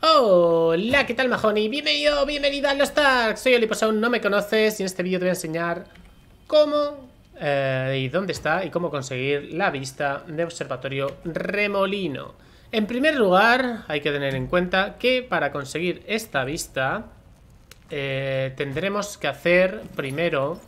Hola, ¿qué tal Y Bienvenido, bienvenida a los Tags! Soy Oliposaun, no me conoces y en este vídeo te voy a enseñar cómo eh, y dónde está y cómo conseguir la vista de Observatorio Remolino. En primer lugar, hay que tener en cuenta que para conseguir esta vista eh, tendremos que hacer primero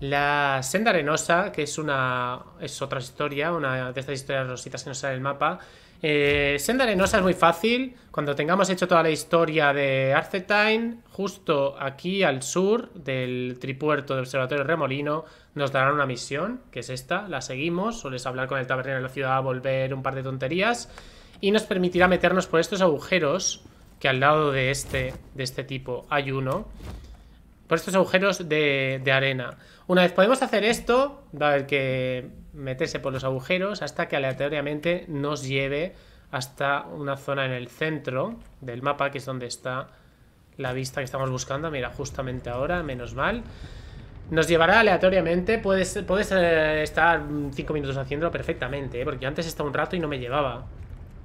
la senda arenosa, que es una es otra historia, una de estas historias rositas que nos sale en el mapa. Eh, senda arenosa es muy fácil. Cuando tengamos hecho toda la historia de Arcetine, justo aquí al sur del tripuerto del Observatorio Remolino, nos darán una misión, que es esta. La seguimos, sueles hablar con el tabernero de la ciudad, volver un par de tonterías. Y nos permitirá meternos por estos agujeros, que al lado de este, de este tipo hay uno por estos agujeros de, arena. Una vez podemos hacer esto, va a haber que meterse por los agujeros hasta que aleatoriamente nos lleve hasta una zona en el centro del mapa, que es donde está la vista que estamos buscando. Mira, justamente ahora, menos mal. Nos llevará aleatoriamente, puedes, eh, estar 5 minutos haciéndolo perfectamente, ¿eh? porque yo antes estaba un rato y no me llevaba.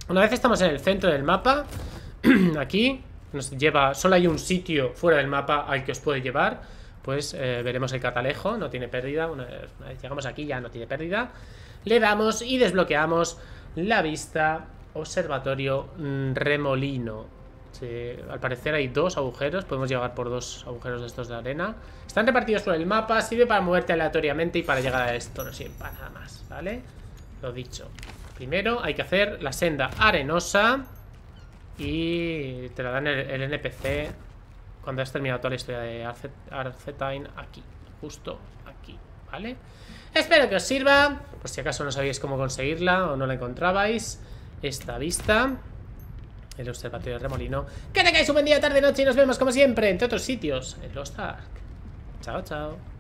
Una vez estamos en el centro del mapa, aquí, nos lleva, solo hay un sitio fuera del mapa al que os puede llevar, pues eh, veremos el catalejo, no tiene pérdida, una vez, llegamos aquí ya no tiene pérdida, le damos y desbloqueamos la vista observatorio mm, remolino. al parecer hay dos agujeros, podemos llegar por dos agujeros de estos de arena. Están repartidos por el mapa, sirve para moverte aleatoriamente y para llegar a esto, no sirve para nada más, ¿vale? Lo dicho. Primero hay que hacer la senda arenosa. Y te la dan el, NPC cuando has terminado toda la historia de aquí, justo aquí, ¿vale? Espero que os sirva, por si acaso no sabíais cómo conseguirla o no la encontrabais, esta vista, el observatorio del remolino. Que tengáis un buen día, tarde, noche y nos vemos como siempre, entre otros sitios, en Lost Ark. Chao, chao.